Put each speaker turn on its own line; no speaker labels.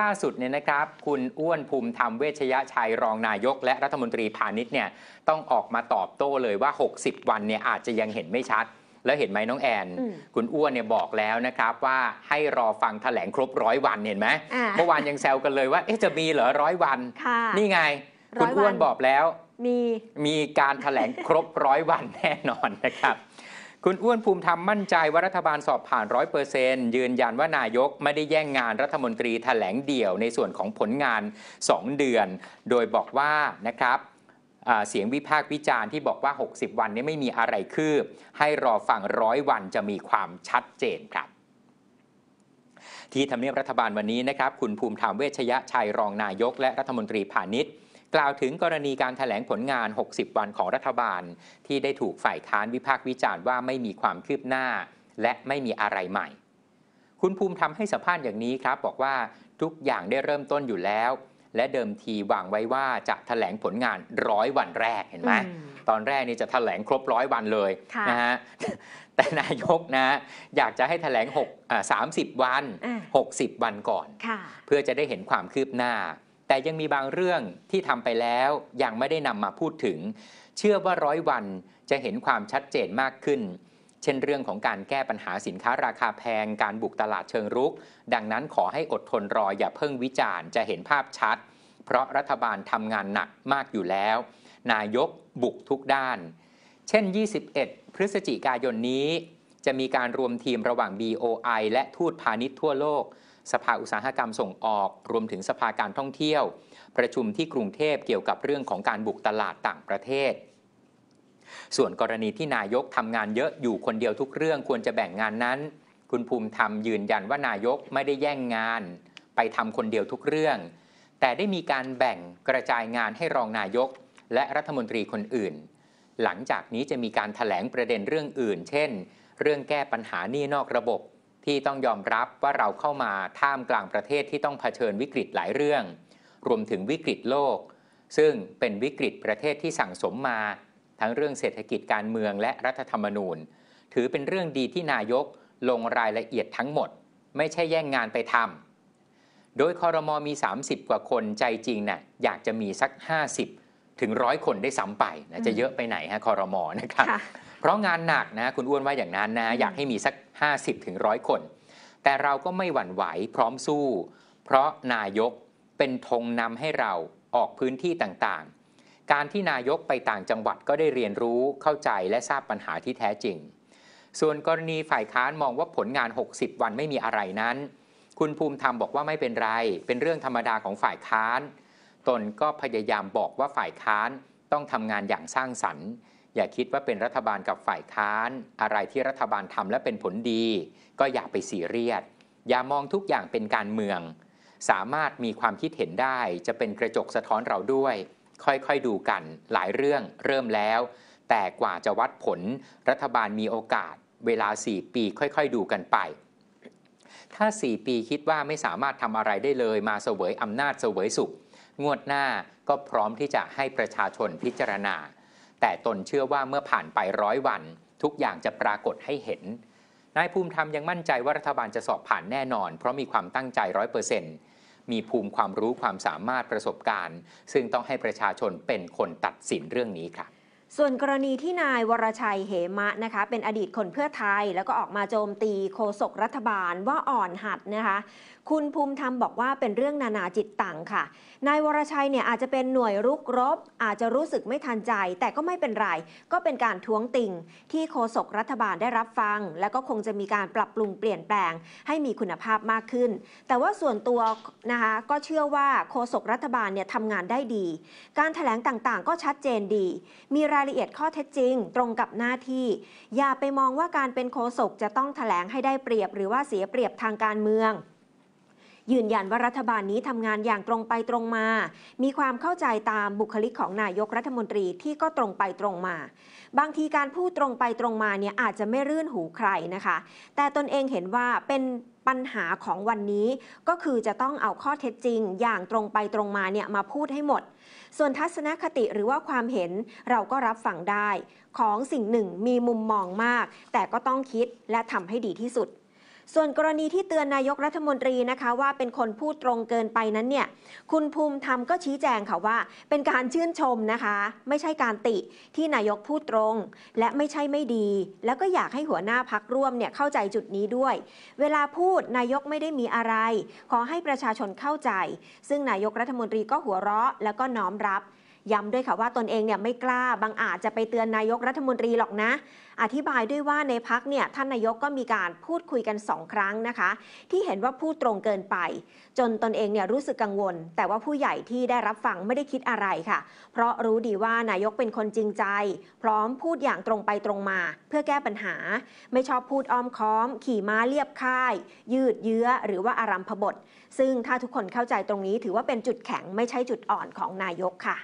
ล่าสุดเนี่ยนะครับคุณอ้วนภูมิธรรมเวชยชัยรองนายกและรัฐมนตรีพาณิชย์เนี่ยต้องออกมาตอบโต้เลยว่า 60 วันเนี่ยอาจจะยังเห็นไม่ชัด แล้วเห็นไหมน้องแอนคุณอ้วนเนี่ยบอกแล้วนะครับว่าให้รอฟังถแถลงครบร้อยวันเห็นไหมเมื่อวานยังแซวกันเลยว่าเอ๊ะจะมีเหรอร้อยวัน นี่ไง คุณอ้วนบอกแล้วมีมีการถแถลงครบร้อยวันแน่นอนนะครับคุณอ้วนภูมิธรรมมั่นใจว่ารัฐบาลสอบผ่านร้อยเปอร์เซนยืนยันว่านายกไม่ได้แย่งงานรัฐมนตรีแถลงเดี่ยวในส่วนของผลงาน 2 เดือน โดยบอกว่านะครับเสียงวิพากษ์วิจารณ์ที่บอกว่า 60 วันนี้ไม่มีอะไรคืบให้รอฟังร้อยวันจะมีความชัดเจนครับ ที่ทำเนียบรัฐบาลวันนี้นะครับ คุณภูมิธรรมเวชยชัยรองนายก และรัฐมนตรีพาณิชย์กล่าวถึงกรณีการถแถลงผลงาน 60 วันของรัฐบาล ที่ได้ถูกฝ่ายค้านวิพากษ์วิจารณ์ว่าไม่มีความคืบหน้าและไม่มีอะไรใหม่ คุณภูมิทำให้สัมภาษณ์อย่างนี้ครับบอกว่าทุกอย่างได้เริ่มต้นอยู่แล้ว และเดิมทีวางไว้ว่าจะถแถลงผลงานร้อยวันแรกเห็นไหมตอนแรกนี่จะถแถลงครบร้อยวันเลยนะฮะแต่นายกนะอยากจะให้ถแถลง6 30 วัน 60 วันก่อนเพื่อจะได้เห็นความคืบหน้าแต่ยังมีบางเรื่องที่ทำไปแล้วยังไม่ได้นำมาพูดถึง เชื่อว่าร้อยวันจะเห็นความชัดเจนมากขึ้น เช่นเรื่องของการแก้ปัญหาสินค้าราคาแพงการบุกตลาดเชิงรุก ดังนั้นขอให้อดทนรออย่าเพิ่งวิจารณ์จะเห็นภาพชัด เพราะรัฐบาลทำงานหนักมากอยู่แล้ว นายกบุกทุกด้าน เช่น 21 พฤศจิกายนนี้จะมีการรวมทีมระหว่าง BOI และทูตพาณิชย์ทั่วโลกสภาอุตสาหกรรมส่งออก รวมถึงสภาการท่องเที่ยว ประชุมที่กรุงเทพเกี่ยวกับเรื่องของการบุกตลาดต่างประเทศ ส่วนกรณีที่นายกทำงานเยอะอยู่คนเดียวทุกเรื่องควรจะแบ่งงานนั้น คุณภูมิธรรมยืนยันว่านายกไม่ได้แย่งงานไปทำคนเดียวทุกเรื่อง แต่ได้มีการแบ่งกระจายงานให้รองนายก และรัฐมนตรีคนอื่น หลังจากนี้จะมีการถแถลงประเด็นเรื่องอื่น เช่น เรื่องแก้ปัญหานี่นอกระบบที่ต้องยอมรับว่าเราเข้ามาท่ามกลางประเทศที่ต้องเผชิญวิกฤตหลายเรื่อง รวมถึงวิกฤตโลก ซึ่งเป็นวิกฤตประเทศที่สั่งสมมา ทั้งเรื่องเศรษฐกิจการเมืองและรัฐธรรมนูญ ถือเป็นเรื่องดีที่นายกลงรายละเอียดทั้งหมด ไม่ใช่แย่งงานไปทำโดยคอรมอมี 30 กว่าคนใจจริงนะ่ะอยากจะมีสัก 50 ถึงร้อยคนได้ซ้ำไปนะจะเยอะไปไหนฮะคอรมอนะครับพราะงานหนักนะ คุณอ้วนว่าอย่างนั้นนะ อยากให้มีสัก50-100ถึงคน แต่เราก็ไม่หวั่นไหวพร้อมสู้ เพราะนายกเป็นธงนำให้เราออกพื้นที่ต่างๆ การที่นายกไปต่างจังหวัดก็ได้เรียนรู้เข้าใจและทราบปัญหาที่แท้จริง ส่วนกรณีฝ่ายค้านมองว่าผลงาน 60 วันไม่มีอะไรนั้น คุณภูมิธรรมบอกว่าไม่เป็นไร เป็นเรื่องธรรมดาของฝ่ายค้าน ตนก็พยายามบอกว่าฝ่ายค้านต้องทำงานอย่างสร้างสรรค์อย่าคิดว่าเป็นรัฐบาลกับฝ่ายค้าน อะไรที่รัฐบาลทำและเป็นผลดี ก็อย่าไปสีเรียด อย่ามองทุกอย่างเป็นการเมือง สามารถมีความคิดเห็นได้ จะเป็นกระจกสะท้อนเราด้วย ค่อยๆดูกัน หลายเรื่องเริ่มแล้ว แต่กว่าจะวัดผล รัฐบาลมีโอกาส เวลา 4 ปีค่อยๆดูกันไป ถ้า 4 ปีคิดว่าไม่สามารถทำอะไรได้เลยมาเสวยอำนาจเสวยสุขงวดหน้าก็พร้อมที่จะให้ประชาชนพิจารณาแต่ตนเชื่อว่าเมื่อผ่านไปร้อยวัน ทุกอย่างจะปรากฏให้เห็น นายภูมิธรรมยังมั่นใจว่ารัฐบาลจะสอบผ่านแน่นอน เพราะมีความตั้งใจร้อยเปอร์เซ็นต์มีภูมิความรู้ความสามารถประสบการณ์ ซึ่งต้องให้ประชาชนเป็นคนตัดสินเรื่องนี้ครับ
ส่วนกรณีที่นายวรชัยเหมะนะคะเป็นอดีตคนเพื่อไทย แล้วก็ออกมาโจมตีโคศกรัฐบาลว่าอ่อนหัดนะคะ คุณภูมิธรรมบอกว่าเป็นเรื่องนานาจิตตังค่ะนายวรชัยเนี่ยอาจจะเป็นหน่วยรุกรบ อาจจะรู้สึกไม่ทันใจ แต่ก็ไม่เป็นไร ก็เป็นการท้วงติงที่โคศกรัฐบาลได้รับฟัง แล้วก็คงจะมีการปรับปรุงเปลี่ยนแปลงให้มีคุณภาพมากขึ้น แต่ว่าส่วนตัวนะคะก็เชื่อว่าโคศกรัฐบาลเนี่ยทำงานได้ดี การถแถลงต่างๆ ก็ชัดเจนดี มีรายละเอียดข้อเท็จจริง ตรงกับหน้าที่ อย่าไปมองว่าการเป็นโฆษกจะต้องถแถลงให้ได้เปรียบหรือว่าเสียเปรียบทางการเมืองยืนยันว่ารัฐบาลนี้ทำงานอย่างตรงไปตรงมา มีความเข้าใจตามบุคลิกของ นายกรัฐมนตรีที่ก็ตรงไปตรงมา บางทีการพูดตรงไปตรงมาเนี่ยอาจจะไม่รื่นหูใครนะคะ แต่ตนเองเห็นว่าเป็นปัญหาของวันนี้ก็คือจะต้องเอาข้อเท็จจริงอย่างตรงไปตรงมาเนี่ยมาพูดให้หมด ส่วนทัศนคติหรือว่าความเห็นเราก็รับฟังได้ของสิ่งหนึ่งมีมุมมองมาก แต่ก็ต้องคิดและทำให้ดีที่สุดส่วนกรณีที่เตือนนายกรัฐมนตรีนะคะว่าเป็นคนพูดตรงเกินไปนั้นเนี่ยคุณภูมิธรรมก็ชี้แจงค่ะว่า เป็นการชื่นชมนะคะ ไม่ใช่การติที่นายกพูดตรงและไม่ใช่ไม่ดี แล้วก็อยากให้หัวหน้าพักร่วมเนี่ยเข้าใจจุดนี้ด้วย เวลาพูดนายกไม่ได้มีอะไร ขอให้ประชาชนเข้าใจ ซึ่งนายกรัฐมนตรีก็หัวเราะแล้วก็น้อมรับย้ำด้วยค่ะว่าตนเองเนี่ยไม่กล้า บางอาจจะไปเตือนนายกรัฐมนตรีหรอกนะ อธิบายด้วยว่าในพักเนี่ยท่านนายกก็มีการพูดคุยกันสองครั้งนะคะ ที่เห็นว่าพูดตรงเกินไป จนตนเองเนี่ยรู้สึกกังวล แต่ว่าผู้ใหญ่ที่ได้รับฟังไม่ได้คิดอะไรค่ะ เพราะรู้ดีว่านายกเป็นคนจริงใจ พร้อมพูดอย่างตรงไปตรงมา เพื่อแก้ปัญหาไม่ชอบพูดอ้อมค้อม ขี่ม้าเรียบค่าย ยืดเยื้อหรือว่าอารัมพบท ซึ่งถ้าทุกคนเข้าใจตรงนี้ถือว่าเป็นจุดแข็งไม่ใช่จุดอ่อนของนายกค่ะ